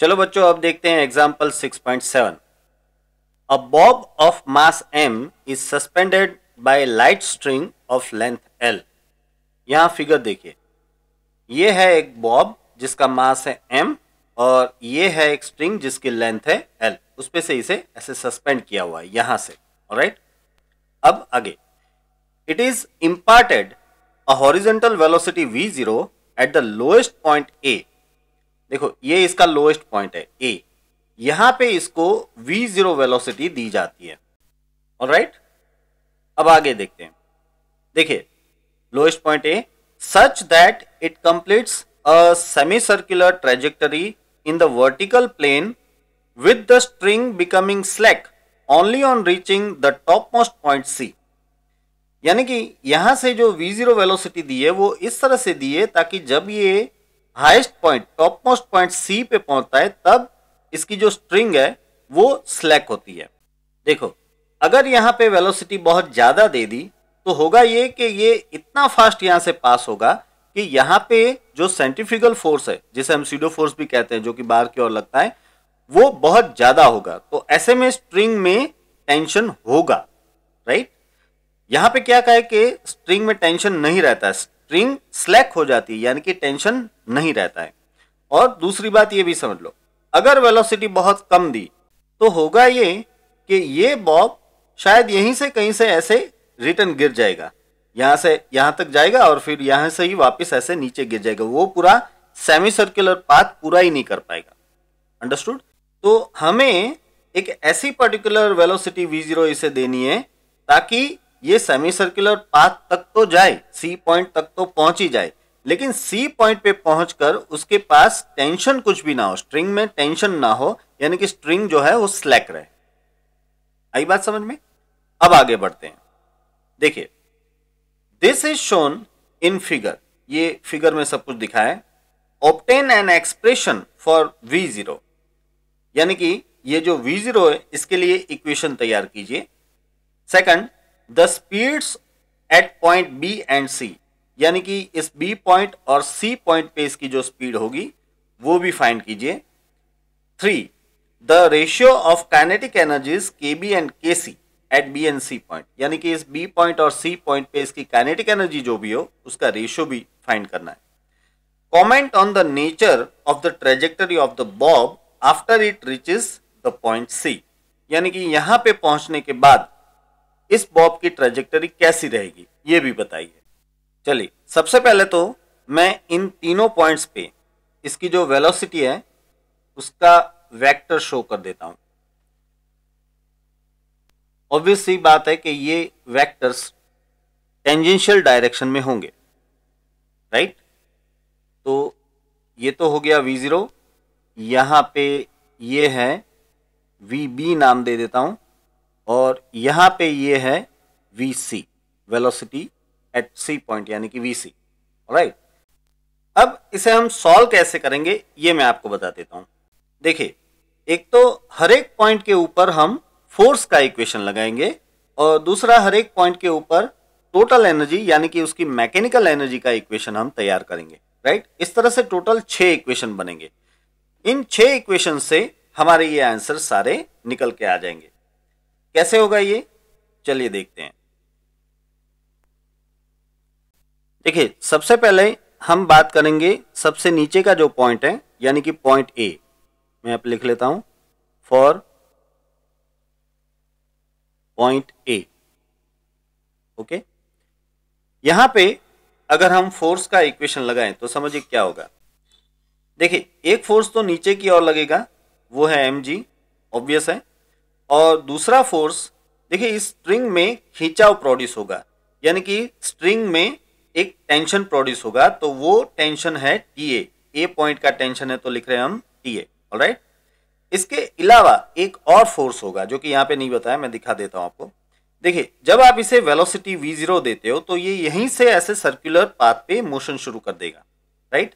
चलो बच्चों अब देखते हैं example 6.7 a bob of mass M is suspended by light string of length L यहां फिगर देखिए ये है एक बॉब जिसका मास है एम और ये है एक स्ट्रिंग जिसकी लेंथ है एल उस पर से इसे ऐसे सस्पेंड किया हुआ है यहां से राइट अब आगे it is imparted a horizontal velocity V zero at the lowest point A देखो ये इसका लोएस्ट पॉइंट है ए यहां पे इसको वी जीरो वेलोसिटी दी जाती है और राइट right? अब आगे देखते हैं देखिए lowest point A such that it completes a semi circular trajectory in the vertical plane with the string becoming slack only on reaching the top most point C यानी कि यहां से जो वी जीरो वेलोसिटी दी है वो इस तरह से दी है ताकि जब ये highest point top most point C पे पहुंचता है तब इसकी जो स्ट्रिंग है वो स्लैक होती है देखो अगर यहाँ पे वेलोसिटी बहुत ज़्यादा दे दी तो होगा ये कि ये इतना फास्ट यहाँ से पास होगा कि यहाँ पे जो साइंटिफिकल फोर्स है जिसे हम सीडो फोर्स भी कहते हैं जो कि बाहर की ओर लगता है वो बहुत ज़्यादा होगा तो ऐसे में स्ट्रिंग में टेंशन होगा राइट यहाँ पे क्या कहे कि स्ट्रिंग में टेंशन नहीं रहता है स्ट्रिंग स्लैक हो जाती है यानी कि टेंशन नहीं रहता है और दूसरी बात ये भी समझ लो अगर वेलोसिटी बहुत कम दी तो होगा ये कि ये बॉब शायद यहीं से कहीं से ऐसे रिटर्न गिर जाएगा यहाँ से यहाँ तक जाएगा और फिर यहाँ से ही वापस ऐसे नीचे गिर जाएगा वो पूरा सेमी सर्कुलर पाथ पूरा ही नहीं कर पाएगा अंडरस्टूड तो हमें एक ऐसी पर्टिकुलर वेलोसिटी वी जीरो इसे देनी है ताकि ये सेमी सर्कुलर पाथ तक तो जाए सी पॉइंट तक तो पहुंच ही जाए लेकिन सी पॉइंट पे पहुंचकर उसके पास टेंशन कुछ भी ना हो स्ट्रिंग में टेंशन ना हो यानी कि स्ट्रिंग जो है वो स्लैक रहे आई बात समझ में अब आगे बढ़ते हैं देखिए this is shown in figure ये फिगर में सब कुछ दिखाया है obtain an expression for V zero यानी कि ये जो वी जीरो है इसके लिए इक्वेशन तैयार कीजिए second the speeds at point B and C यानी कि इस बी पॉइंट और सी पॉइंट पे इसकी जो स्पीड होगी वो भी फाइंड कीजिए three the ratio of kinetic energies K B and K C at B and C point यानी कि इस बी पॉइंट और सी पॉइंट पे इसकी काइनेटिक एनर्जी जो भी हो उसका रेशियो भी फाइंड करना है comment on the nature of the trajectory of the bob after it reaches the point C यानी कि यहां पे पहुंचने के बाद इस बॉब की ट्रेजेक्टरी कैसी रहेगी ये भी बताइए चलिए सबसे पहले तो मैं इन तीनों पॉइंट्स पे इसकी जो वेलोसिटी है उसका वेक्टर शो कर देता हूं ऑब्वियस सी बात है कि ये वेक्टर्स टेंजेंशियल डायरेक्शन में होंगे राइट तो ये तो हो गया वी ज़ीरो यहां पे ये है वी बी नाम दे देता हूं और यहाँ पे ये है V C velocity at C point यानी कि वी सी राइट अब इसे हम सॉल्व कैसे करेंगे ये मैं आपको बता देता हूँ देखिए एक तो हर एक पॉइंट के ऊपर हम फोर्स का इक्वेशन लगाएंगे और दूसरा हर एक पॉइंट के ऊपर टोटल एनर्जी यानी कि उसकी मैकेनिकल एनर्जी का इक्वेशन हम तैयार करेंगे राइट इस तरह से टोटल छः इक्वेशन बनेंगे इन छः इक्वेशन से हमारे ये आंसर सारे निकल के आ जाएंगे कैसे होगा ये चलिए देखते हैं देखिए सबसे पहले हम बात करेंगे सबसे नीचे का जो पॉइंट है यानी कि पॉइंट ए मैं आप लिख लेता हूं फॉर पॉइंट ए ओके यहां पे अगर हम फोर्स का इक्वेशन लगाएं तो समझिए क्या होगा देखिए एक फोर्स तो नीचे की ओर लगेगा वो है एम जी ऑब्वियस है और दूसरा फोर्स देखिए इस स्ट्रिंग में खींचाव प्रोड्यूस होगा यानी कि स्ट्रिंग में एक टेंशन प्रोड्यूस होगा तो वो टेंशन है टी ए पॉइंट का टेंशन है तो लिख रहे हैं हम टी ए राइट इसके अलावा एक और फोर्स होगा जो कि यहाँ पे नहीं बताया मैं दिखा देता हूँ आपको देखिए जब आप इसे वेलोसिटी वी जीरो देते हो तो ये यहीं से ऐसे सर्कुलर पाथ पे मोशन शुरू कर देगा राइट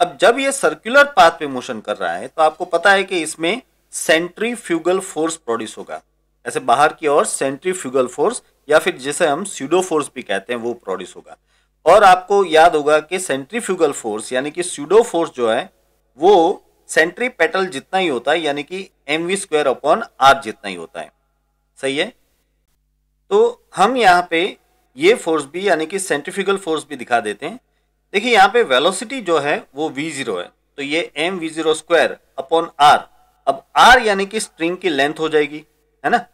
अब जब ये सर्कुलर पाथ पे मोशन कर रहा है तो आपको पता है कि इसमें सेंट्रीफ्यूगल फोर्स प्रोड्यूस होगा ऐसे बाहर की ओर सेंट्रीफ्यूगल फोर्स या फिर जिसे हम स्यूडो फोर्स भी कहते हैं वो प्रोड्यूस होगा और आपको याद होगा कि सेंट्रीफ्यूगल फोर्स यानी कि स्यूडो फोर्स जो है वो सेंट्री पेटल जितना ही होता है यानी कि M we square upon R जितना ही होता है सही है तो हम यहाँ पे ये फोर्स भी यानी कि सेंट्रीफ्यूगल फोर्स भी दिखा देते हैं देखिए यहाँ पे वेलोसिटी जो है वो वी जीरो है तो ये M V zero square upon R अब आर यानी कि स्ट्रिंग की लेंथ हो जाएगी है ना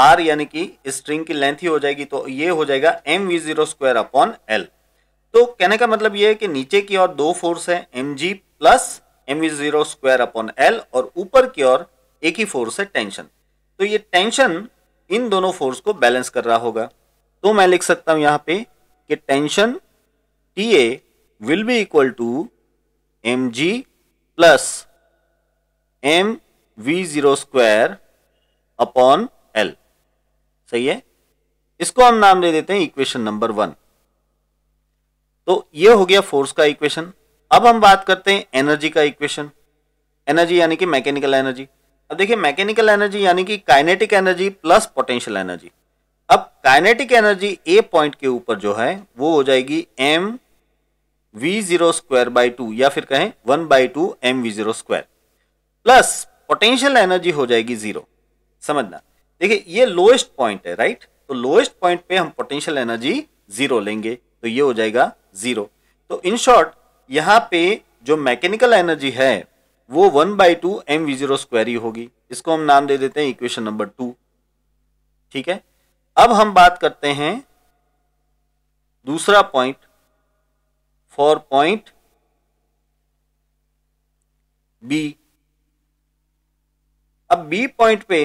आर यानी कि स्ट्रिंग की लेंथ ही हो जाएगी तो ये हो जाएगा M V zero square upon L तो कहने का मतलब ये है कि नीचे की ओर दो फोर्स है M G plus M V zero square upon L और ऊपर की ओर एक ही फोर्स है टेंशन तो ये टेंशन इन दोनों फोर्स को बैलेंस कर रहा होगा तो मैं लिख सकता हूं यहां पे कि tension T A will be equal to M G plus M V zero square upon L सही है इसको हम नाम दे देते हैं इक्वेशन नंबर वन तो ये हो गया फोर्स का इक्वेशन अब हम बात करते हैं एनर्जी का इक्वेशन एनर्जी यानी कि मैकेनिकल एनर्जी अब देखिए मैकेनिकल एनर्जी यानी कि kinetic energy plus potential energy अब काइनेटिक एनर्जी ए पॉइंट के ऊपर जो है वो हो जाएगी M V zero square by two या फिर कहें one by two M V zero square plus potential energy हो जाएगी जीरो समझना देखिए ये लोएस्ट पॉइंट है राइट तो लोएस्ट पॉइंट पे हम पोटेंशियल एनर्जी जीरो लेंगे तो ये हो जाएगा जीरो तो इन शॉर्ट यहाँ पे जो मैकेनिकल एनर्जी है वो one by two M V zero square ही होगी इसको हम नाम दे देते हैं इक्वेशन नंबर टू ठीक है अब हम बात करते हैं दूसरा पॉइंट फॉर पॉइंट बी अब बी पॉइंट पे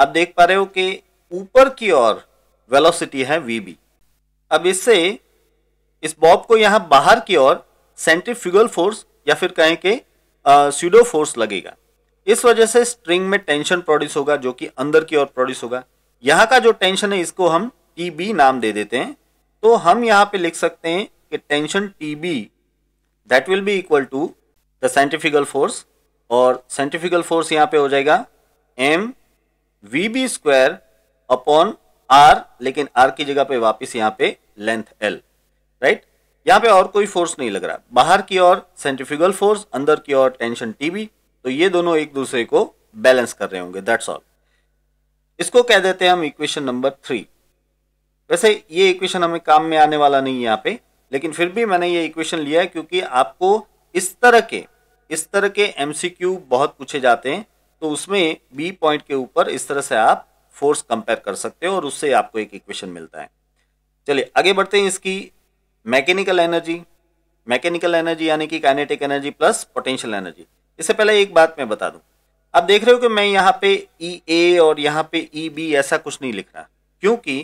आप देख पा रहे हो कि ऊपर की ओर वेलोसिटी है वी बी अब इससे इस बॉब को यहाँ बाहर की ओर सेंट्रीफ्यूगल फोर्स या फिर कहें कि सीडो फोर्स लगेगा इस वजह से स्ट्रिंग में टेंशन प्रोड्यूस होगा जो कि अंदर की ओर प्रोड्यूस होगा यहाँ का जो टेंशन है इसको हम टी बी नाम दे देते हैं तो हम यहाँ पे लिख सकते हैं कि tension T B that will be equal to the centrifugal force और सेंट्रिफिकल फोर्स यहाँ पे हो जाएगा M we B square upon R लेकिन आर की जगह पे वापस यहाँ पे लेंथ एल राइट यहाँ पे और कोई फोर्स नहीं लग रहा बाहर की ओर सेंट्रिफिकल फोर्स अंदर की ओर टेंशन टीबी तो ये दोनों एक दूसरे को बैलेंस कर रहे होंगे दैट्स ऑल इसको कह देते हैं हम इक्वेशन नंबर थ्री वैसे ये इक्वेशन हमें काम में आने वाला नहीं है यहाँ पे लेकिन फिर भी मैंने ये इक्वेशन लिया है क्योंकि आपको इस तरह के इस तरह के एमसीक्यू बहुत पूछे जाते हैं तो उसमें बी पॉइंट के ऊपर इस तरह से आप फोर्स कंपेयर कर सकते हो और उससे आपको एक इक्वेशन मिलता है चलिए आगे बढ़ते हैं इसकी मैकेनिकल एनर्जी मैकेनिकल एनर्जी यानी कि kinetic energy plus potential energy इससे पहले एक बात मैं बता दूं आप देख रहे हो कि मैं यहाँ पे ई e ए और यहाँ पे ई e बी ऐसा कुछ नहीं लिख रहा क्योंकि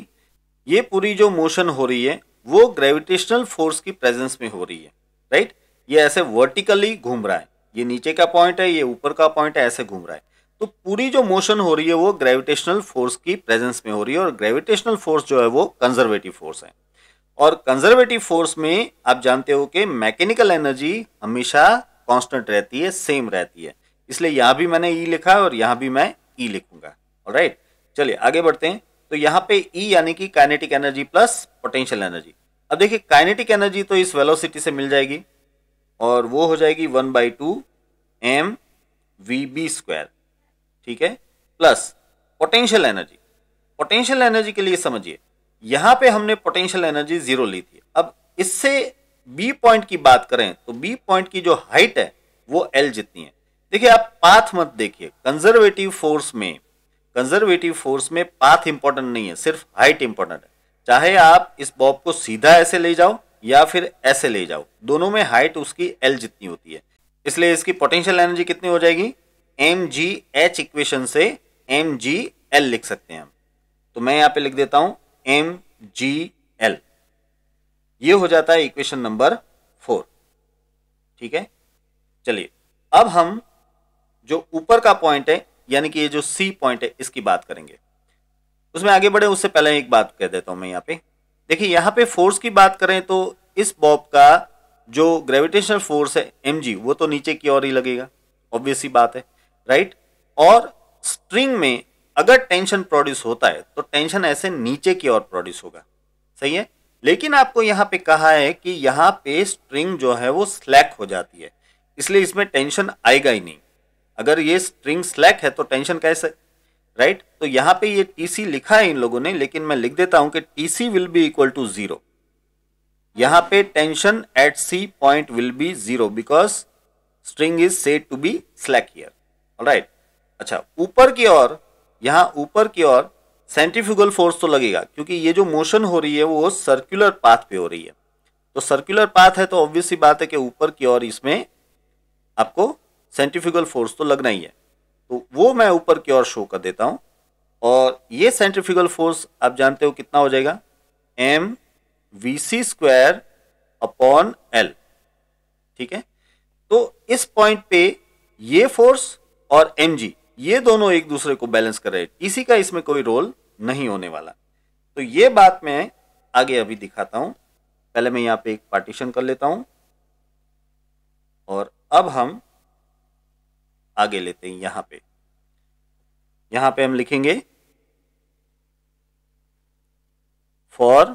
ये पूरी जो मोशन हो रही है वो ग्रेविटेशनल फोर्स की प्रेजेंस में हो रही है राइट ये ऐसे वर्टिकली घूम रहा है ये नीचे का पॉइंट है ये ऊपर का पॉइंट है ऐसे घूम रहा है तो पूरी जो मोशन हो रही है वो ग्रेविटेशनल फोर्स की प्रेजेंस में हो रही है और ग्रेविटेशनल फोर्स जो है वो कंजर्वेटिव फोर्स है और कंजर्वेटिव फोर्स में आप जानते हो कि मैकेनिकल एनर्जी हमेशा कांस्टेंट रहती है सेम रहती है इसलिए यहाँ भी मैंने ई e लिखा और यहाँ भी मैं ई e लिखूंगा राइट चलिए आगे बढ़ते हैं तो यहाँ पे ई e यानी कि kinetic energy plus potential energy अब देखिए काइनेटिक एनर्जी तो इस वेलोसिटी से मिल जाएगी और वो हो जाएगी one by two M we B square ठीक है plus potential energy potential energy के लिए समझिए यहां पे हमने पोटेंशियल एनर्जी जीरो ली थी अब इससे बी पॉइंट की बात करें तो बी पॉइंट की जो हाइट है वो एल जितनी है देखिए आप पाथ मत देखिए कंजर्वेटिव फोर्स में कंजर्वेटिव फोर्स में पाथ इंपॉर्टेंट नहीं है सिर्फ हाइट इंपॉर्टेंट है चाहे आप इस बॉब को सीधा ऐसे ले जाओ या फिर ऐसे ले जाओ दोनों में हाइट उसकी एल जितनी होती है इसलिए इसकी पोटेंशियल एनर्जी कितनी हो जाएगी एम जी एच इक्वेशन से एम जी एल लिख सकते हैं हम तो मैं यहां पे लिख देता हूं एम जी एल ये हो जाता है इक्वेशन नंबर फोर ठीक है चलिए अब हम जो ऊपर का पॉइंट है यानी कि ये जो सी पॉइंट है इसकी बात करेंगे उसमें आगे बढ़े उससे पहले एक बात कह देता हूं मैं यहां पे देखिए यहां पे फोर्स की बात करें तो इस बॉब का जो ग्रेविटेशनल फोर्स है एम वो तो नीचे की ओर ही लगेगा ऑब्वियस ही बात है राइट और स्ट्रिंग में अगर टेंशन प्रोड्यूस होता है तो टेंशन ऐसे नीचे की ओर प्रोड्यूस होगा सही है लेकिन आपको यहाँ पे कहा है कि यहाँ पे स्ट्रिंग जो है वो स्लैक हो जाती है इसलिए इसमें टेंशन आएगा ही नहीं अगर ये स्ट्रिंग स्लैक है तो टेंशन कैसे राइट तो यहाँ पे ये टी लिखा है इन लोगों ने लेकिन मैं लिख देता हूँ कि T C will be equal to zero यहाँ पे tension at C point will be zero because string is said to be slack here right अच्छा ऊपर की ओर यहाँ ऊपर की ओर सेंट्रीफ्यूगल फोर्स तो लगेगा क्योंकि ये जो मोशन हो रही है वो सर्कुलर पाथ पे हो रही है तो सर्कुलर पाथ है तो ऑब्वियसली बात है कि ऊपर की ओर इसमें आपको सेंट्रीफ्यूगल फोर्स तो लगना ही है तो वो मैं ऊपर की ओर शो कर देता हूँ और ये सेंट्रीफ्यूगल फोर्स आप जानते हो कितना हो जाएगा M we C square upon L ठीक है तो इस पॉइंट पे ये फोर्स और एम जी ये दोनों एक दूसरे को बैलेंस कर रहे हैं का इसमें कोई रोल नहीं होने वाला तो ये बात मैं आगे अभी दिखाता हूं पहले मैं यहां पे एक पार्टीशन कर लेता हूं और अब हम आगे लेते हैं यहां पे यहां पे हम लिखेंगे फॉर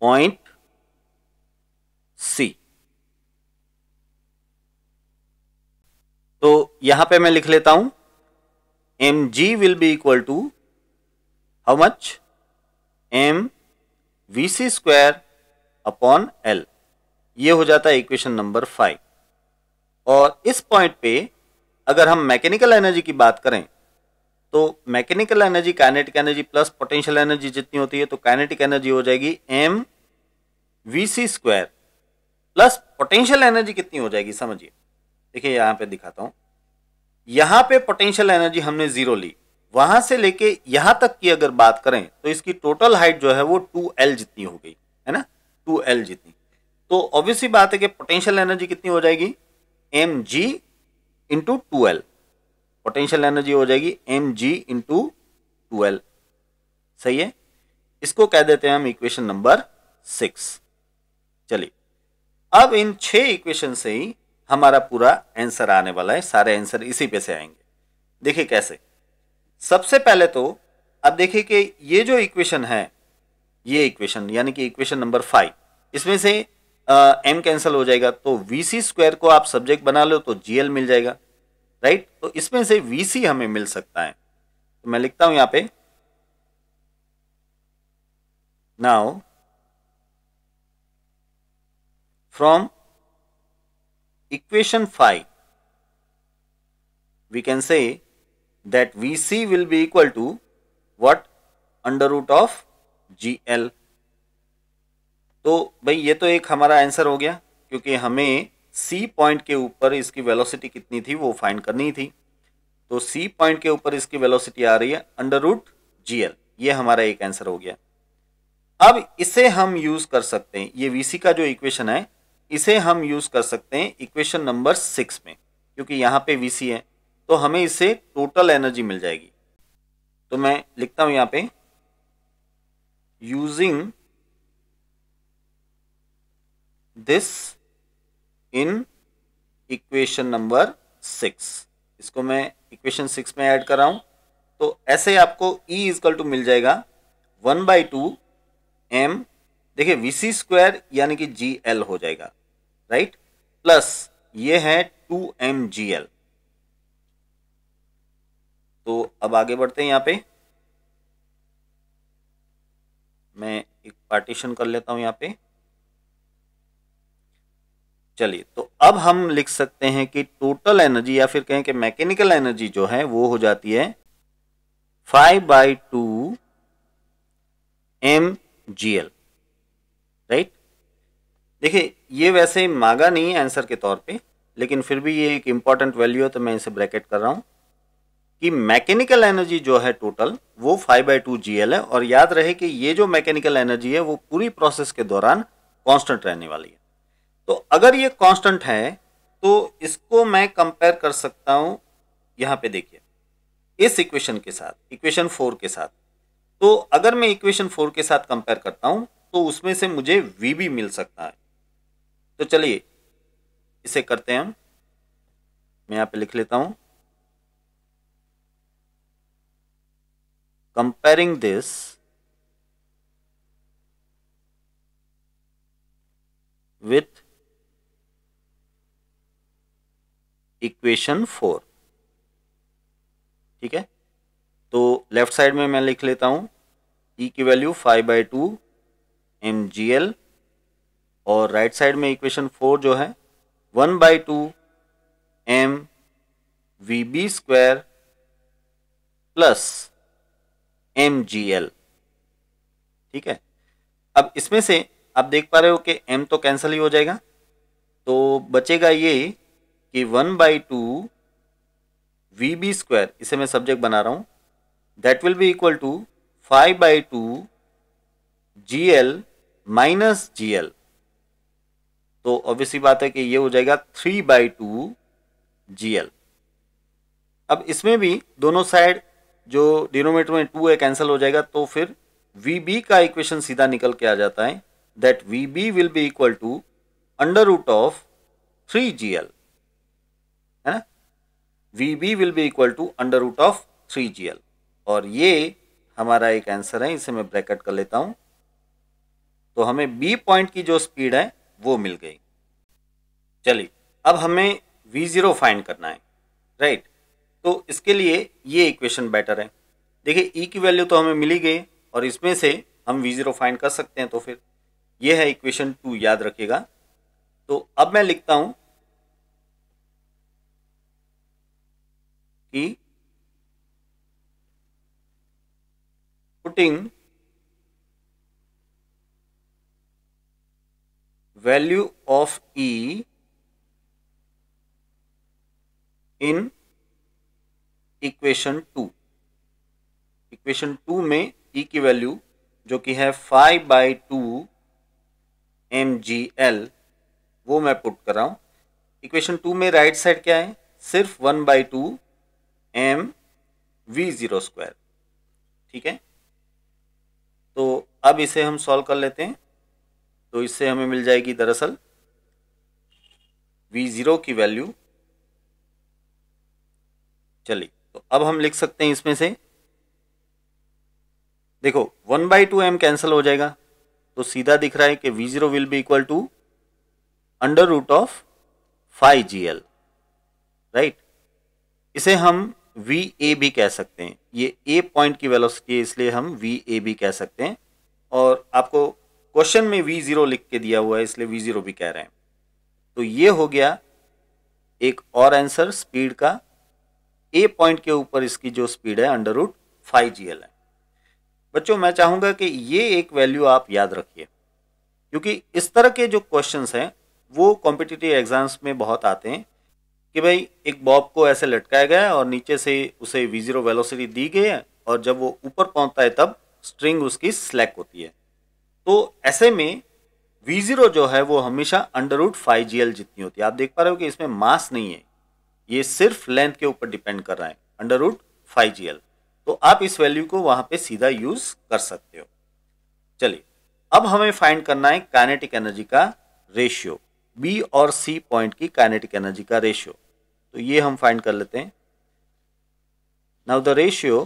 पॉइंट सी तो यहां पे मैं लिख लेता हूं M G will be equal to how much M we C square upon L ये हो जाता है इक्वेशन नंबर फाइव और इस पॉइंट पे अगर हम मैकेनिकल एनर्जी की बात करें तो mechanical energy kinetic energy plus potential energy जितनी होती है तो काइनेटिक एनर्जी हो जाएगी M we C square plus potential energy कितनी हो जाएगी समझिए देखिए यहां पे दिखाता हूं यहां पे पोटेंशियल एनर्जी हमने जीरो ली वहां से लेके यहां तक की अगर बात करें तो इसकी टोटल हाइट जो है वो टू एल जितनी हो गई है ना टू एल जितनी तो ऑब्वियसली बात है कि पोटेंशियल एनर्जी कितनी हो जाएगी M G into two L potential energy हो जाएगी एम जी इंटू ट्वेल्व सही है इसको कह देते हैं हम इक्वेशन नंबर सिक्स चलिए अब इन छह इक्वेशन से ही हमारा पूरा आंसर आने वाला है सारे आंसर इसी पे से आएंगे देखिए कैसे सबसे पहले तो अब देखिए कि ये जो इक्वेशन है ये इक्वेशन यानी कि इक्वेशन नंबर फाइव इसमें से एम कैंसिल हो जाएगा तो वी सी स्क्वायर को आप सब्जेक्ट बना लो तो जीएल मिल जाएगा राइट तो इसमें से वीसी हमें मिल सकता है तो मैं लिखता हूं यहां पे now from equation five we can say that V C will be equal to what under root of G तो भाई ये तो एक हमारा आंसर हो गया क्योंकि हमें सी पॉइंट के ऊपर इसकी वेलोसिटी कितनी थी वो फाइंड करनी थी तो सी पॉइंट के ऊपर इसकी वेलोसिटी आ रही है अंडर रूट जी एल ये हमारा एक आंसर हो गया अब इसे हम यूज कर सकते हैं ये वीसी का जो इक्वेशन है इसे हम यूज कर सकते हैं इक्वेशन नंबर सिक्स में क्योंकि यहाँ पे वीसी है तो हमें इसे टोटल एनर्जी मिल जाएगी तो मैं लिखता हूँ यहाँ पे using this in equation number six इसको मैं इक्वेशन सिक्स में ऐड कर रहा हूँ तो ऐसे आपको ई इजकल टू मिल जाएगा वन बाई टू एम देखिए वी सी स्क्वायर यानी कि जी एल हो जाएगा राइट प्लस ये है टू एम जी एल तो अब आगे बढ़ते हैं यहाँ पे मैं एक पार्टीशन कर लेता हूँ यहाँ पे चलिए तो अब हम लिख सकते हैं कि टोटल एनर्जी या फिर कहें कि मैकेनिकल एनर्जी जो है वो हो जाती है five by two M G L right देखिए ये वैसे मांगा नहीं है आंसर के तौर पे लेकिन फिर भी ये एक इंपॉर्टेंट वैल्यू है तो मैं इसे ब्रैकेट कर रहा हूं कि मैकेनिकल एनर्जी जो है टोटल वो five by two G L है और याद रहे कि ये जो मैकेनिकल एनर्जी है वो पूरी प्रोसेस के दौरान कॉन्स्टेंट रहने वाली है तो अगर ये कांस्टेंट है तो इसको मैं कंपेयर कर सकता हूं यहां पे देखिए इस इक्वेशन के साथ इक्वेशन फोर के साथ तो अगर मैं इक्वेशन फोर के साथ कंपेयर करता हूं तो उसमें से मुझे वी भी मिल सकता है तो चलिए इसे करते हैं हम मैं यहां पे लिख लेता हूं comparing this with equation four ठीक है तो लेफ्ट साइड में मैं लिख लेता हूँ ई e की value five by two M G L और राइट साइड में इक्वेशन फोर जो है one by two M we B square plus M G L ठीक है अब इसमें से आप देख पा रहे हो कि m तो कैंसिल ही हो जाएगा तो बचेगा ये कि one by two V B square इसे मैं सब्जेक्ट बना रहा हूँ that will be equal to five by two G L minus G L तो ऑब्वियसली बात है कि ये हो जाएगा three by two G L अब इसमें भी दोनों साइड जो डिनोमीटर में टू है कैंसिल हो जाएगा तो फिर वी बी का इक्वेशन सीधा निकल के आ जाता है that V B will be equal to under root of three G L है ना V B will be equal to under root of three G L और ये हमारा एक आंसर है इसे मैं ब्रैकेट कर लेता हूँ तो हमें बी पॉइंट की जो स्पीड है वो मिल गई चलिए अब हमें वी ज़ीरो फाइंड करना है राइट तो इसके लिए ये इक्वेशन बेटर है देखिए ई e की वैल्यू तो हमें मिली गई और इसमें से हम वी ज़ीरो फाइंड कर सकते हैं तो फिर ये है इक्वेशन टू याद रखिएगा तो अब मैं लिखता हूँ की putting value of E in equation two equation two में ई e की वैल्यू जो कि है five by two M G L वो मैं पुट कर रहा हूं इक्वेशन टू में राइट right साइड क्या है सिर्फ one by two M V zero square ठीक है तो अब इसे हम सॉल्व कर लेते हैं तो इससे हमें मिल जाएगी दरअसल वी ज़ीरो की वैल्यू चलिए तो अब हम लिख सकते हैं इसमें से देखो one by two M cancel हो जाएगा तो सीधा दिख रहा है कि V zero will be equal to under root of five ji L right इसे हम वी ए भी कह सकते हैं ये ए पॉइंट की वेलोसिटी है इसलिए हम वी ए भी कह सकते हैं और आपको क्वेश्चन में वी ज़ीरो लिख के दिया हुआ है इसलिए वी ज़ीरो भी कह रहे हैं तो ये हो गया एक और आंसर स्पीड का ए पॉइंट के ऊपर इसकी जो स्पीड है अंडर रूट फाइव जी एल है बच्चों मैं चाहूँगा कि ये एक वैल्यू आप याद रखिए क्योंकि इस तरह के जो क्वेश्चंस हैं वो कॉम्पिटिटिव एग्जाम्स में बहुत आते हैं कि भाई एक बॉब को ऐसे लटकाया गया है और नीचे से उसे वी जीरो वेलोसिटी दी गई है और जब वो ऊपर पहुंचता है तब स्ट्रिंग उसकी स्लैक होती है तो ऐसे में वी जीरो जो है वो हमेशा अंडर रूट फाइव जी एल जितनी होती है आप देख पा रहे हो कि इसमें मास नहीं है ये सिर्फ लेंथ के ऊपर डिपेंड कर रहा है under root five G L तो आप इस वैल्यू को वहां पर सीधा यूज कर सकते हो चलिए अब हमें फाइंड करना है काइनेटिक एनर्जी का रेशियो बी और सी पॉइंट की काइनेटिक एनर्जी का रेशियो तो ये हम फाइंड कर लेते हैं now the ratio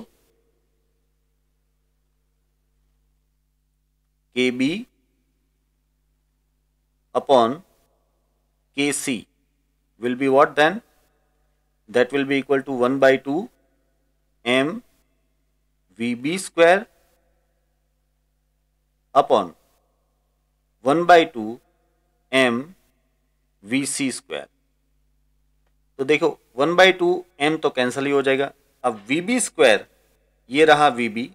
K B upon K C will be what then that will be equal to one by two M we B square upon one by two M we C square तो देखो one by two m तो cancel ही हो जाएगा अब we B square ये रहा we B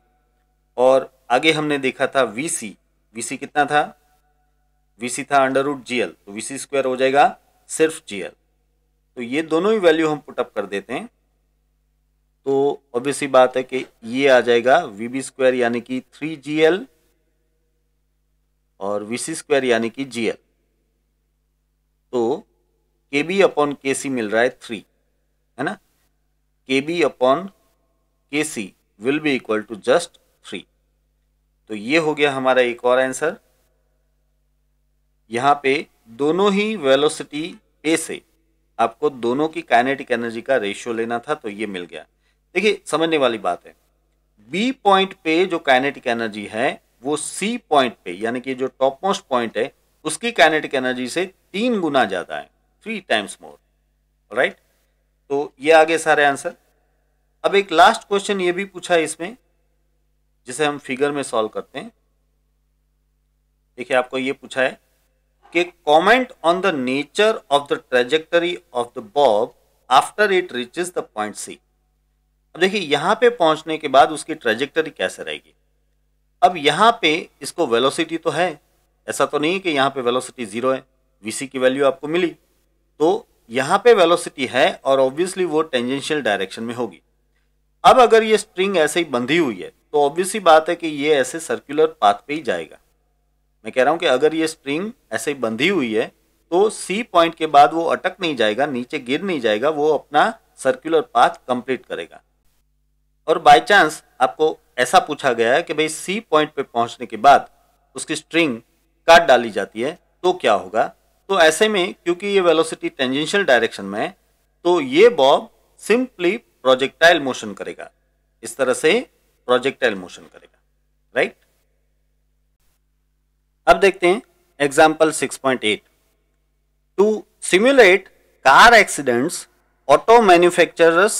और आगे हमने देखा था वी सी वी सी कितना था वी सी था अंडर रूट जी एल तो वी सी स्क्वायर हो जाएगा सिर्फ जी एल तो ये दोनों ही वैल्यू हम पुटअप कर देते हैं तो ऑब्वियसली बात है कि ये आ जाएगा वी बी स्क्वायर यानी कि थ्री जी एल और वी सी स्क्वायर यानी कि जी एल तो के बी अपॉन के सी मिल रहा है थ्री है ना के B upon K C will be equal to just three तो ये हो गया हमारा एक और आंसर यहाँ पे दोनों ही वेलोसिटी ए से आपको दोनों की काइनेटिक एनर्जी का रेशियो लेना था तो ये मिल गया देखिए समझने वाली बात है बी पॉइंट पे जो काइनेटिक एनर्जी है वो सी पॉइंट पे यानी कि जो टॉप मोस्ट पॉइंट है उसकी काइनेटिक एनर्जी से तीन गुना ज़्यादा है थ्री टाइम्स मोर राइट तो ये आगे सारे आंसर अब एक लास्ट क्वेश्चन ये भी पूछा है इसमें जिसे हम फिगर में सॉल्व करते हैं देखिए आपको ये पूछा है कि comment on the nature of the trajectory of the bob after it reaches the point C अब देखिए यहां पे पहुंचने के बाद उसकी ट्रेजेक्टरी कैसे रहेगी अब यहां पे इसको वेलोसिटी तो है ऐसा तो नहीं कि यहाँ पे वेलोसिटी ज़ीरो है वी की वैल्यू आपको मिली तो यहाँ पे वेलोसिटी है और ऑब्वियसली वो टेंजेंशियल डायरेक्शन में होगी अब अगर ये स्ट्रिंग ऐसे ही बंधी हुई है तो ऑब्वियसली बात है कि ये ऐसे सर्कुलर पाथ पे ही जाएगा मैं कह रहा हूँ कि अगर ये स्ट्रिंग ऐसे ही बंधी हुई है तो सी पॉइंट के बाद वो अटक नहीं जाएगा नीचे गिर नहीं जाएगा वो अपना सर्कुलर पाथ कंप्लीट करेगा और बाय चांस आपको ऐसा पूछा गया है कि भाई सी पॉइंट पे पहुंचने के बाद उसकी स्ट्रिंग काट डाली जाती है तो क्या होगा तो ऐसे में क्योंकि ये वेलोसिटी टेंजेंशियल डायरेक्शन में है तो ये बॉब सिंपली प्रोजेक्टाइल मोशन करेगा इस तरह से प्रोजेक्टाइल मोशन करेगा राइट अब देखते हैं example 6.8 to simulate car accidents auto manufacturers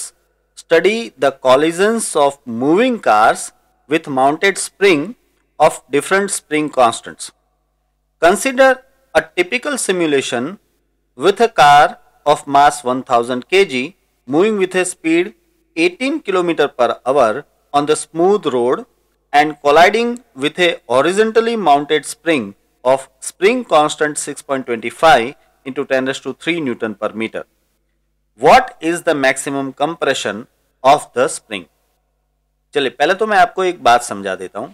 study the collisions of moving cars with mounted spring of different spring constants Consider a typical simulation with a car of mass 1000 kg moving with a speed 18 km per hour on the smooth road and colliding with a horizontally mounted spring of spring constant 6.25 into 10 raised to 3 Newton per meter. What is the maximum compression of the spring? चलिए पहले तो मैं आपको एक बात समझा देता हूँ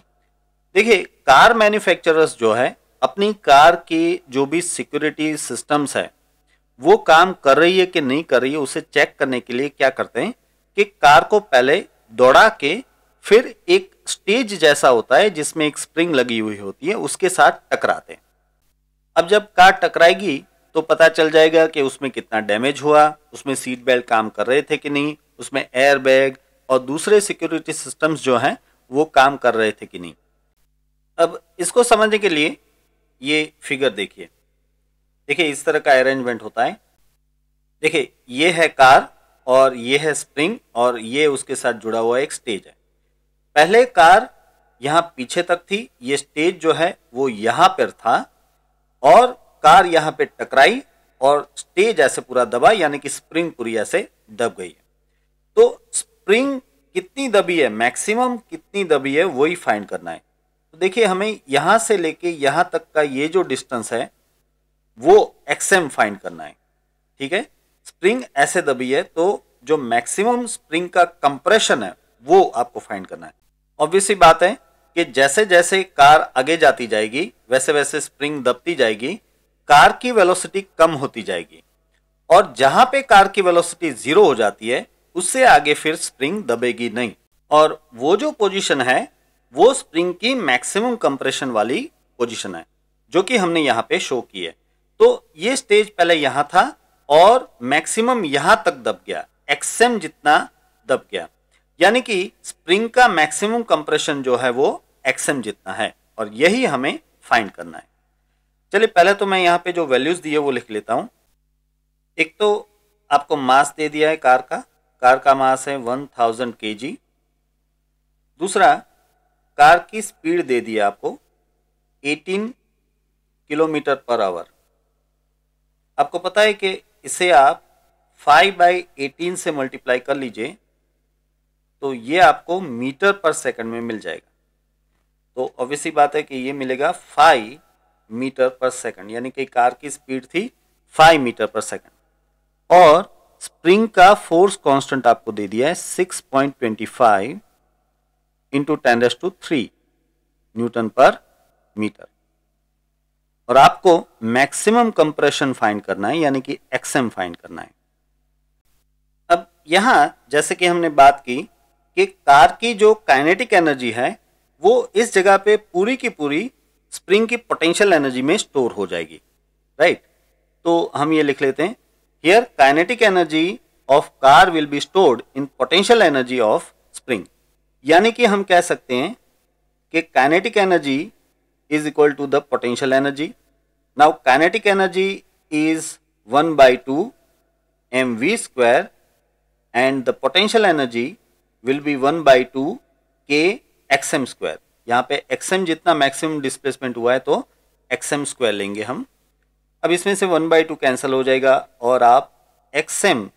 देखिए कार मैन्युफैक्चरर्स जो है अपनी कार की जो भी सिक्योरिटी सिस्टम्स है वो काम कर रही है कि नहीं कर रही है उसे चेक करने के लिए क्या करते हैं कि कार को पहले दौड़ा के फिर एक स्टेज जैसा होता है जिसमें एक स्प्रिंग लगी हुई होती है उसके साथ टकराते हैं अब जब कार टकराएगी तो पता चल जाएगा कि उसमें कितना डैमेज हुआ उसमें सीट बेल्ट काम कर रहे थे कि नहीं उसमें एयर बैग और दूसरे सिक्योरिटी सिस्टम्स जो हैं वो काम कर रहे थे कि नहीं अब इसको समझने के लिए ये फिगर देखिए देखिए इस तरह का अरेंजमेंट होता है देखिए ये है कार और ये है स्प्रिंग और ये उसके साथ जुड़ा हुआ एक स्टेज है पहले कार यहाँ पीछे तक थी ये स्टेज जो है वो यहाँ पर था और कार यहाँ पे टकराई और स्टेज ऐसे पूरा दबा यानी कि स्प्रिंग पूरी ऐसे दब गई है तो स्प्रिंग कितनी दबी है मैक्सिमम कितनी दबी है वही फाइंड करना है तो देखिए हमें यहाँ से लेके यहाँ तक का ये जो डिस्टेंस है वो एक्स एम फाइंड करना है ठीक है स्प्रिंग ऐसे दबी है तो जो मैक्सिमम स्प्रिंग का कंप्रेशन है वो आपको फाइंड करना है ऑब्वियसली बात है कि जैसे जैसे कार आगे जाती जाएगी वैसे वैसे स्प्रिंग दबती जाएगी कार की वेलोसिटी कम होती जाएगी और जहां पे कार की वेलोसिटी जीरो हो जाती है उससे आगे फिर स्प्रिंग दबेगी नहीं और वो जो पोजीशन है वो स्प्रिंग की मैक्सिमम कंप्रेशन वाली पोजीशन है जो कि हमने यहाँ पे शो की है तो ये स्टेज पहले यहाँ था और मैक्सिमम यहाँ तक दब गया एक्सएम जितना दब गया यानी कि स्प्रिंग का मैक्सिमम कंप्रेशन जो है वो एक्सएम जितना है और यही हमें फाइंड करना है चलिए पहले तो मैं यहाँ पे जो वैल्यूज दिए वो लिख लेता हूँ एक तो आपको मास दे दिया है कार का कार का मास है वन थाउजेंड के जी दूसरा कार की स्पीड दे दी आपको 18 किलोमीटर पर आवर आपको पता है कि इसे आप 5 बाई एटीन से मल्टीप्लाई कर लीजिए तो ये आपको मीटर पर सेकंड में मिल जाएगा तो ऑब्वियसली बात है कि ये मिलेगा 5 मीटर पर सेकंड यानी कि कार की स्पीड थी 5 मीटर पर सेकंड और स्प्रिंग का फोर्स कांस्टेंट आपको दे दिया है 6.25 into ten raise to three newton पर मीटर और आपको मैक्सिमम कंप्रेशन फाइंड करना है यानी कि एक्सएम फाइंड करना है अब यहां जैसे कि हमने बात की कि कार की जो काइनेटिक एनर्जी है वो इस जगह पे पूरी की पूरी स्प्रिंग की पोटेंशियल एनर्जी में स्टोर हो जाएगी राइट तो हम ये लिख लेते हैं here kinetic energy of car will be stored in potential energy of spring यानी कि हम कह सकते हैं कि kinetic energy is equal to the potential energy now kinetic energy is one by two M we square and the potential energy will be one by two k x m square यहाँ पे x m जितना maximum displacement हुआ है तो x m square लेंगे हम अब इसमें से वन बाई टू कैंसिल हो जाएगा और आप एक्स एम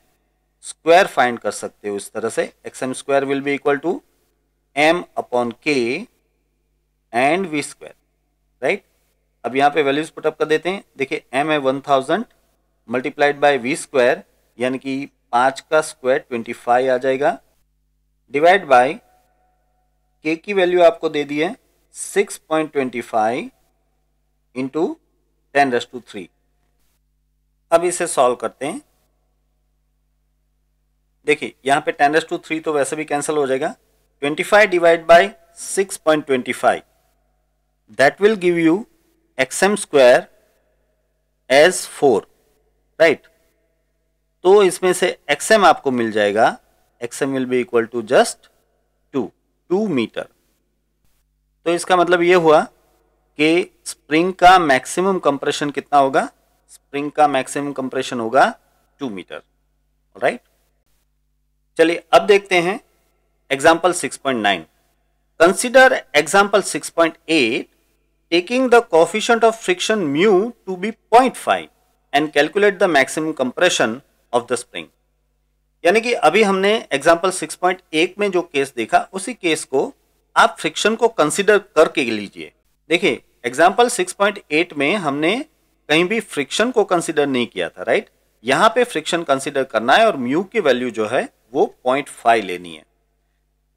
स्क्वायर फाइंड कर सकते हो इस तरह से x m square will be equal to m upon k and v square right अब यहाँ पे वैल्यूज पुटअप कर देते हैं देखिए एम है one thousand multiplied by v square यानी कि पाँच का स्क्वायर ट्वेंटी फाइव आ जाएगा डिवाइड बाय के की वैल्यू आपको दे दी है six point twenty five into ten raise to three अब इसे सॉल्व करते हैं देखिए यहाँ पे टेन रस टू थ्री तो वैसे भी कैंसिल हो जाएगा 25 divided by 6.25 that will give you xm square as 4 right? तो इसमें से xm आपको मिल जाएगा xm will be equal to just 2 2 meter तो इसका मतलब ये हुआ कि स्प्रिंग का मैक्सिमम कंप्रेशन कितना होगा स्प्रिंग का मैक्सिमम कंप्रेशन होगा 2 मीटर राइट right? चलिए अब देखते हैं example 6.9. Consider example 6.8 taking the coefficient of friction mu to be 0.5 and calculate the maximum compression of the spring. यानी कि अभी हमने एग्जाम्पल 6.1 में जो केस देखा उसी केस को आप फ्रिक्शन को कंसिडर करके लीजिए देखिए एग्जाम्पल 6.8 में हमने कहीं भी फ्रिक्शन को कंसिडर नहीं किया था राइट यहाँ पे फ्रिक्शन कंसिडर करना है और म्यू की वैल्यू जो है वो 0.5 लेनी है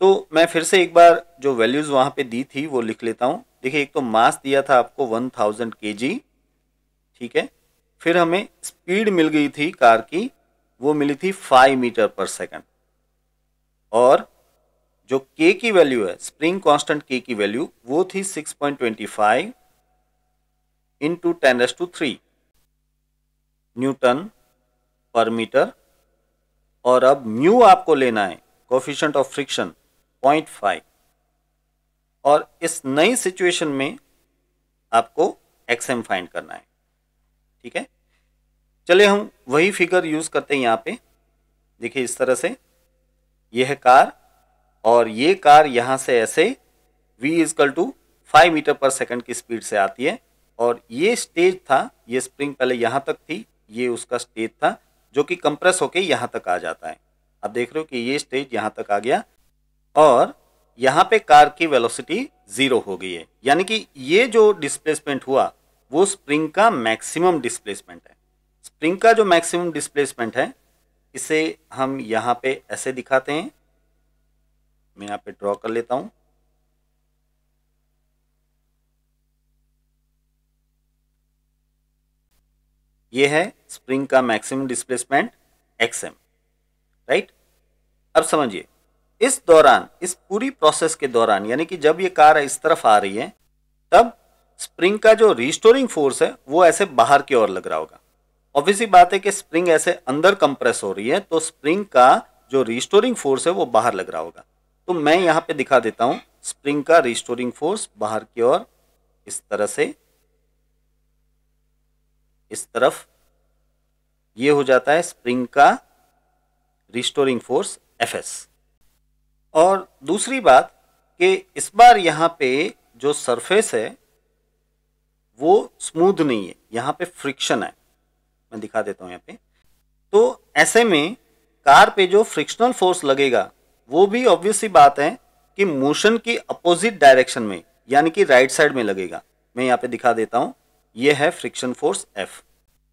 तो मैं फिर से एक बार जो वैल्यूज़ वहां पे दी थी वो लिख लेता हूं देखिए एक तो मास दिया था आपको वन थाउजेंड के जी ठीक है फिर हमें स्पीड मिल गई थी कार की वो मिली थी फाइव मीटर पर सेकंड और जो के की वैल्यू है स्प्रिंग कांस्टेंट के की वैल्यू वो थी six point twenty five into ten raise to three newton पर मीटर और अब म्यू आपको लेना है coefficient of friction point five और इस नई सिचुएशन में आपको एक्स एम फाइंड करना है ठीक है चले हम वही फिगर यूज़ करते हैं यहाँ पे देखिए इस तरह से यह है कार और ये कार यहाँ से ऐसे v equal to five metre पर सेकंड की स्पीड से आती है और ये स्टेज था ये स्प्रिंग पहले यहाँ तक थी ये उसका स्टेज था जो कि कंप्रेस होके यहाँ तक आ जाता है आप देख रहे हो कि ये स्टेज यहाँ तक आ गया और यहाँ पे कार की वेलोसिटी ज़ीरो हो गई है यानी कि ये जो डिस्प्लेसमेंट हुआ वो स्प्रिंग का मैक्सिमम डिस्प्लेसमेंट है स्प्रिंग का जो मैक्सिमम डिस्प्लेसमेंट है इसे हम यहाँ पे ऐसे दिखाते हैं मैं यहाँ पे ड्रॉ कर लेता हूँ ये है स्प्रिंग का maximum displacement x m right अब समझिए इस दौरान इस पूरी प्रोसेस के दौरान यानी कि जब ये कार इस तरफ आ रही है तब स्प्रिंग का जो रिस्टोरिंग फोर्स है वो ऐसे बाहर की ओर लग रहा होगा ऑब्वियसली बात है कि स्प्रिंग ऐसे अंदर कंप्रेस हो रही है तो स्प्रिंग का जो रिस्टोरिंग फोर्स है वो बाहर लग रहा होगा तो मैं यहाँ पे दिखा देता हूँ स्प्रिंग का रिस्टोरिंग फोर्स बाहर की ओर इस तरह से इस तरफ ये हो जाता है स्प्रिंग का रिस्टोरिंग फोर्स एफ एस और दूसरी बात कि इस बार यहाँ पे जो सरफेस है वो स्मूथ नहीं है यहाँ पे फ्रिक्शन है मैं दिखा देता हूँ यहाँ पे तो ऐसे में कार पे जो फ्रिक्शनल फोर्स लगेगा वो भी ऑब्वियस सी बात है कि मोशन की अपोजिट डायरेक्शन में यानी कि राइट साइड में लगेगा मैं यहाँ पे दिखा देता हूँ ये है फ्रिक्शन फोर्स एफ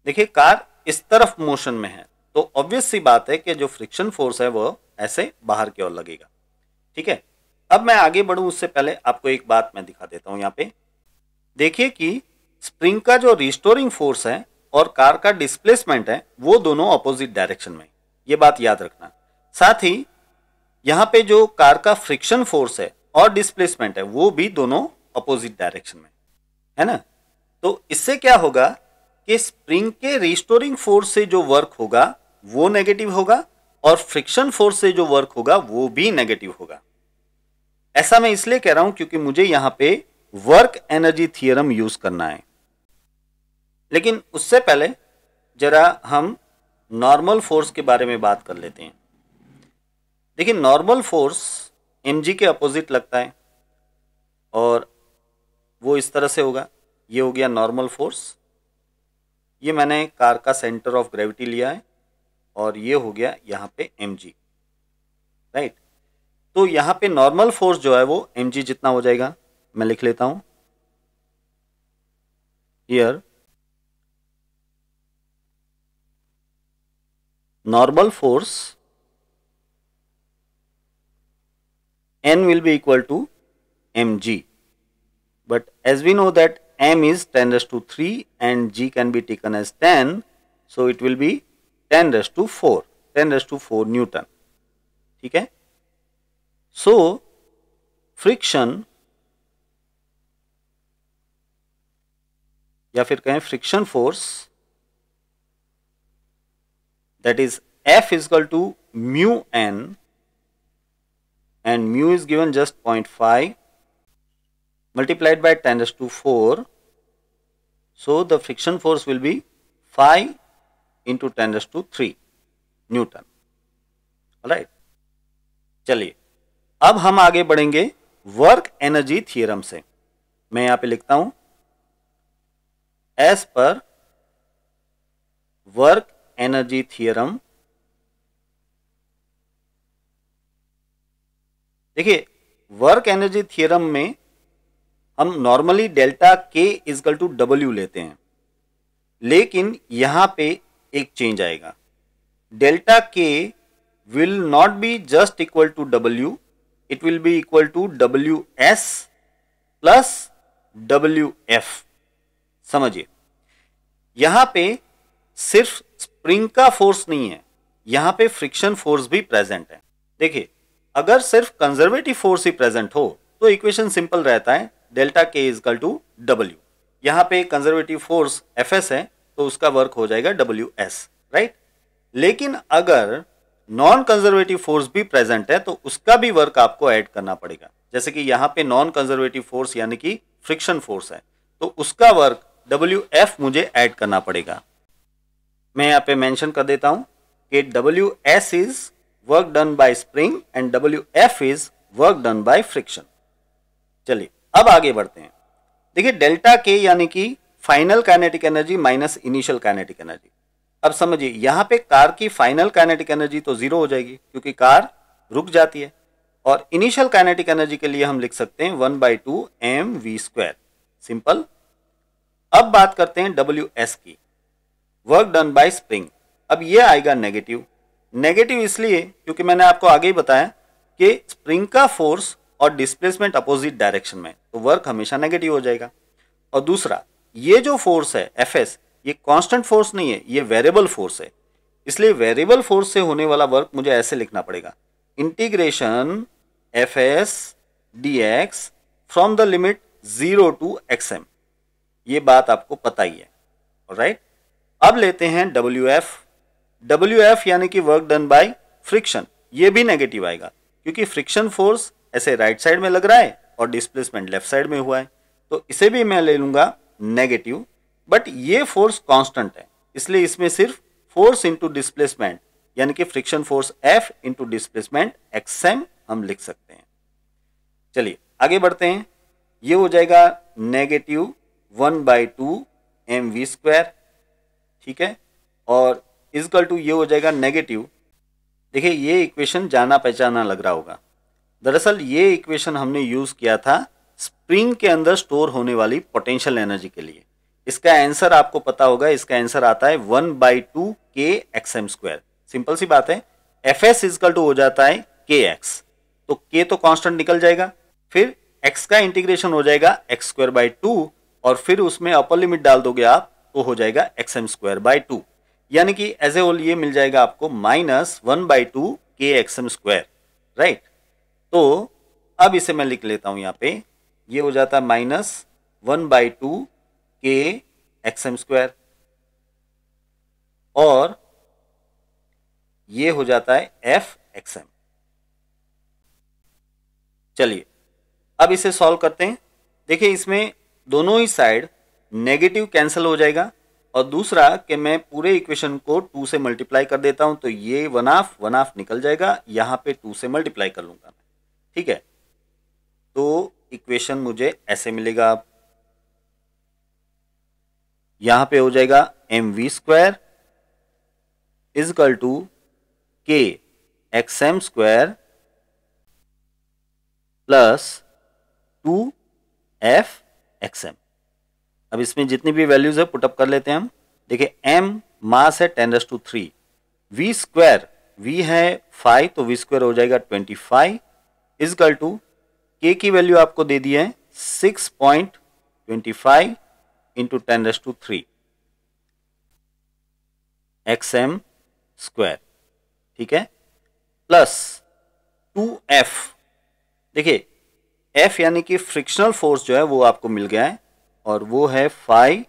देखिए कार इस तरफ मोशन में है तो ऑब्वियस सी बात है कि जो फ्रिक्शन फोर्स है वो ऐसे बाहर की ओर लगेगा ठीक है अब मैं आगे बढ़ू उससे पहले आपको एक बात मैं दिखा देता हूं यहाँ पे देखिए कि स्प्रिंग का जो रिस्टोरिंग फोर्स है और कार का डिस्प्लेसमेंट है वो दोनों अपोजिट डायरेक्शन में ये बात याद रखना साथ ही यहाँ पे जो कार का फ्रिक्शन फोर्स है और डिस्प्लेसमेंट है वो भी दोनों अपोजिट डायरेक्शन में है ना तो इससे क्या होगा कि स्प्रिंग के रिस्टोरिंग फोर्स से जो वर्क होगा वो नेगेटिव होगा और फ्रिक्शन फोर्स से जो वर्क होगा वो भी नेगेटिव होगा ऐसा मैं इसलिए कह रहा हूं क्योंकि मुझे यहां पे वर्क एनर्जी थियरम यूज करना है लेकिन उससे पहले जरा हम नॉर्मल फोर्स के बारे में बात कर लेते हैं देखिए नॉर्मल फोर्स एम के अपोजिट लगता है और वो इस तरह से होगा ये हो गया नॉर्मल फोर्स ये मैंने कार का सेंटर ऑफ ग्रेविटी लिया है और ये हो गया यहाँ पे एम राइट तो यहां पे नॉर्मल फोर्स जो है वो mg जितना हो जाएगा मैं लिख लेता हूं here normal force n will be equal to mg but as we know that m is ten raise to three and g can be taken as ten so it will be ten raise to four ten raise to four newton ठीक है So, friction या फिर कहें friction force that is F is equal to mu n and mu is given just 0.5 multiplied by 10 to 4 so the friction force will be 5 into 10 to 3 newton alright चलिए अब हम आगे बढ़ेंगे वर्क एनर्जी थियरम से मैं यहां पे लिखता हूं एस पर वर्क एनर्जी थियरम देखिए वर्क एनर्जी थियरम में हम normally delta K equal to W लेते हैं लेकिन यहां पे एक चेंज आएगा delta K will not be just equal to W it will be equal to ws plus wf समझिए यहां पे सिर्फ स्प्रिंग का फोर्स नहीं है यहां पे फ्रिक्शन फोर्स भी प्रेजेंट है देखिए अगर सिर्फ कंजर्वेटिव फोर्स ही प्रेजेंट हो तो इक्वेशन सिंपल रहता है delta K equal to W यहां पे कंजर्वेटिव फोर्स एफ है तो उसका वर्क हो जाएगा डब्ल्यू एस राइट लेकिन अगर नॉन कंजर्वेटिव फोर्स भी प्रेजेंट है तो उसका भी वर्क आपको ऐड करना पड़ेगा जैसे कि यहाँ पे नॉन कंजर्वेटिव फोर्स यानी कि फ्रिक्शन फोर्स है तो उसका वर्क डब्ल्यू एफ मुझे ऐड करना पड़ेगा मैं यहाँ पे मेंशन कर देता हूँ कि W s is work done by spring and W f is work done by friction चलिए अब आगे बढ़ते हैं देखिए डेल्टा के यानी कि final kinetic energy minus initial kinetic energy अब समझिए यहाँ पे कार की फाइनल काइनेटिक एनर्जी तो जीरो हो जाएगी क्योंकि कार रुक जाती है और इनिशियल काइनेटिक एनर्जी के लिए हम लिख सकते हैं one by two M we square simple अब बात करते हैं डब्ल्यू एस की वर्क डन बाय स्प्रिंग अब ये आएगा नेगेटिव नेगेटिव इसलिए क्योंकि मैंने आपको आगे ही बताया कि स्प्रिंग का फोर्स और डिस्प्लेसमेंट अपोजिट डायरेक्शन में तो वर्क हमेशा नेगेटिव हो जाएगा और दूसरा ये जो फोर्स है एफ एस ये कांस्टेंट फोर्स नहीं है ये वेरिएबल फोर्स है इसलिए वेरिएबल फोर्स से होने वाला वर्क मुझे ऐसे लिखना पड़ेगा integration F s d x from the limit zero to x m ये बात आपको पता ही है राइट अब लेते हैं डब्ल्यू एफ डब्ल्यू एफ यानी कि वर्क डन बाय फ्रिक्शन ये भी नेगेटिव आएगा क्योंकि फ्रिक्शन फोर्स ऐसे राइट right साइड में लग रहा है और डिस्प्लेसमेंट लेफ्ट साइड में हुआ है तो इसे भी मैं ले लूंगा नेगेटिव बट ये फोर्स कांस्टेंट है इसलिए इसमें सिर्फ फोर्स इंटू डिस्प्लेसमेंट यानी कि friction force f into displacement x m हम लिख सकते हैं चलिए आगे बढ़ते हैं ये हो जाएगा negative one by two M we square ठीक है और इजकल टू ये हो जाएगा नेगेटिव देखिए ये इक्वेशन जाना पहचाना लग रहा होगा दरअसल ये इक्वेशन हमने यूज़ किया था स्प्रिंग के अंदर स्टोर होने वाली पोटेंशियल एनर्जी के लिए इसका आंसर आपको पता होगा इसका आंसर आता है one by two k x m square simple सी बात है एफ एस इजकल टू हो जाता है के एक्स तो के तो कांस्टेंट निकल जाएगा फिर एक्स का इंटीग्रेशन हो जाएगा एक्स स्क्वायर बाई टू और फिर उसमें अपर लिमिट डाल दोगे आप तो हो जाएगा x m square by two यानी कि एज ए होल ये मिल जाएगा आपको minus one by two k x m square right तो अब इसे मैं लिख लेता हूं यहां पे ये हो जाता है minus one by two k x m square और ये हो जाता है एफ एक्स एम चलिए अब इसे सॉल्व करते हैं देखिए इसमें दोनों ही साइड नेगेटिव कैंसिल हो जाएगा और दूसरा कि मैं पूरे इक्वेशन को टू से मल्टीप्लाई कर देता हूं तो ये वन ऑफ वन ऑफ निकल जाएगा यहां पे टू से मल्टीप्लाई कर लूंगा मैं ठीक है तो इक्वेशन मुझे ऐसे मिलेगा आप यहां पे हो जाएगा M we square equal to k x m square plus two f x m अब इसमें जितनी भी वैल्यूज है पुटअप कर लेते हैं हम देखिए एम मास है ten raise to three v square v है फाइव तो वी स्क्वायर हो जाएगा ट्वेंटी फाइव इजकल टू के की वैल्यू आपको दे दी है six point twenty five into ten raise to three x m square ठीक है प्लस टू एफ देखिए एफ यानी कि फ्रिक्शनल फोर्स जो है वो आपको मिल गया है और वो है five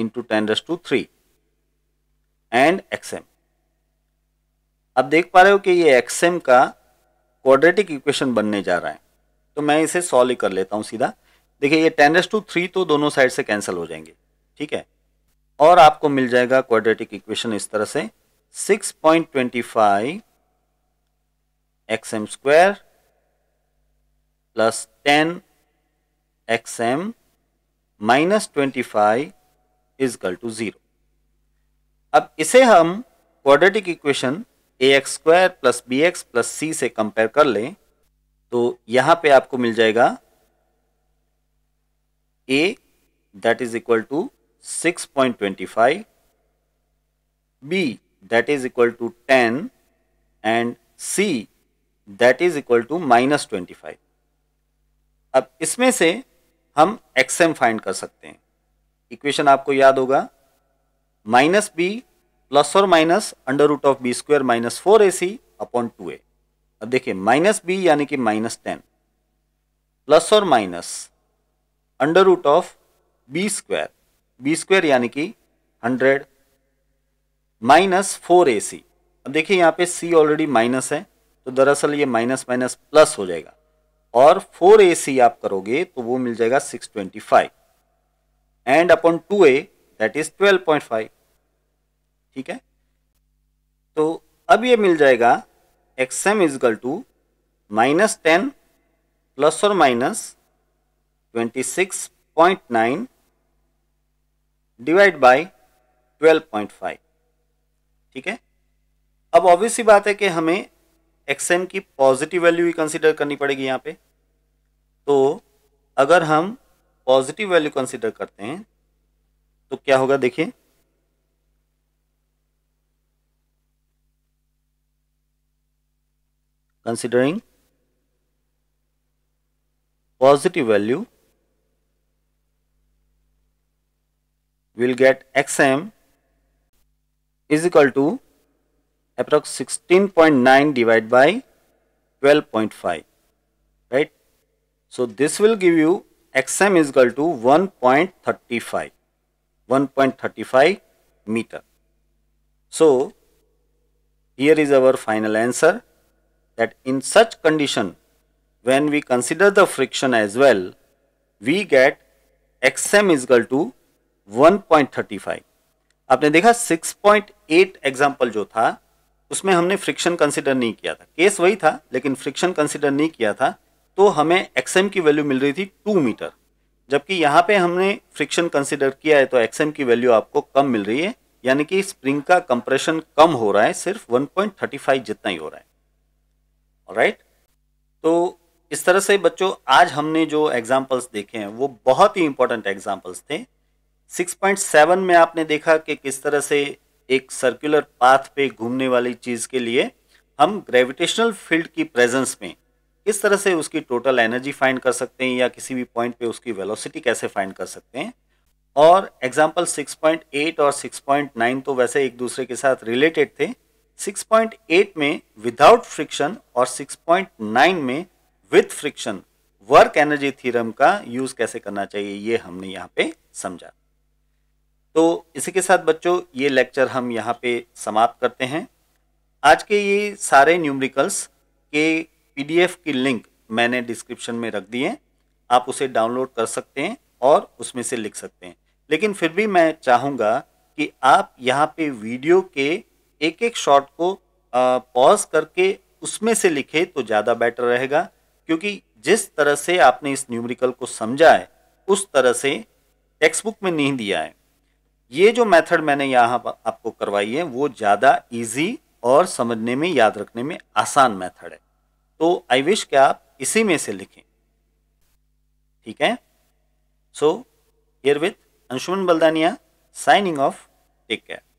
into ten raise to three and x m आप देख पा रहे हो कि ये एक्स एम का क्वाड्रेटिक इक्वेशन बनने जा रहा है तो मैं इसे सॉल्व कर लेता हूं सीधा देखिए ये टेन एस टू थ्री तो दोनों साइड से कैंसिल हो जाएंगे ठीक है और आपको मिल जाएगा क्वाड्रेटिक इक्वेशन इस तरह से six point twenty five x m square plus ten x m minus twenty five equal to zero अब इसे हम quadratic equation a x square plus b x plus c से कंपेयर कर लें तो यहाँ पे आपको मिल जाएगा A that is equal to 6.25, B that is equal to 10 and C that is equal to minus twenty five अब इसमें से हम एक्स फाइंड कर सकते हैं इक्वेशन आपको याद होगा माइनस बी प्लस और minus under root of b square minus four a c upon two a अब देखिए माइनस बी यानी कि माइनस टेन प्लस और minus under root of b square b square यानी कि hundred minus four a c अब देखिए यहाँ पे सी ऑलरेडी माइनस है तो दरअसल ये माइनस माइनस प्लस हो जाएगा और फोर ए सी आप करोगे तो वो मिल जाएगा six twenty five and upon two a that is twelve point five ठीक है तो अब ये मिल जाएगा x m equal to minus ten plus और माइनस 26.9 डिवाइड बाय 12.5 ठीक है अब ऑब्वियस ही बात है कि हमें एक्स की पॉजिटिव वैल्यू ही कंसिडर करनी पड़ेगी यहाँ पे तो अगर हम पॉजिटिव वैल्यू कंसिडर करते हैं तो क्या होगा देखिए considering positive value we will get xm is equal to approx 16.9 divided by 12.5 right so this will give you xm is equal to 1.35 1.35 meter so here is our final answer that in such condition when we consider the friction as well we get xm is equal to 1.35 आपने देखा 6.8 example जो था उसमें हमने friction consider नहीं किया था case वही था लेकिन फ्रिक्शन कंसिडर नहीं किया था तो हमें एक्सएम की वैल्यू मिल रही थी टू मीटर जबकि यहाँ पे हमने फ्रिक्शन कंसिडर किया है तो एक्सएम की वैल्यू आपको कम मिल रही है यानी कि स्प्रिंग का कंप्रेशन कम हो रहा है सिर्फ 1.35 जितना ही हो रहा है राइट तो इस तरह से बच्चों आज हमने जो एग्जाम्पल्स देखे हैं वो बहुत ही इंपॉर्टेंट एग्जाम्पल्स थे 6.7 में आपने देखा कि किस तरह से एक सर्कुलर पाथ पे घूमने वाली चीज़ के लिए हम ग्रेविटेशनल फील्ड की प्रेजेंस में किस तरह से उसकी टोटल एनर्जी फाइंड कर सकते हैं या किसी भी पॉइंट पे उसकी वेलोसिटी कैसे फाइंड कर सकते हैं और एग्जाम्पल 6.8 और 6.9 तो वैसे एक दूसरे के साथ रिलेटेड थे 6.8 में विदाउट फ्रिक्शन और 6.9 में with friction work energy theorem का यूज़ कैसे करना चाहिए ये हमने यहाँ पे समझा तो इसी के साथ बच्चों ये लेक्चर हम यहाँ पे समाप्त करते हैं आज के ये सारे न्यूमरिकल्स के पीडीएफ की लिंक मैंने डिस्क्रिप्शन में रख दिए आप उसे डाउनलोड कर सकते हैं और उसमें से लिख सकते हैं लेकिन फिर भी मैं चाहूँगा कि आप यहाँ पे वीडियो के एक एक शॉट को पॉज करके उसमें से लिखे तो ज़्यादा बेटर रहेगा क्योंकि जिस तरह से आपने इस न्यूमरिकल को समझा है उस तरह से टेक्स्ट बुक में नहीं दिया है ये जो मेथड मैंने यहाँ आपको करवाई है वो ज़्यादा इजी और समझने में याद रखने में आसान मेथड है तो आई विश कि आप इसी में से लिखें ठीक है so here with Anshuman Baldania signing off take care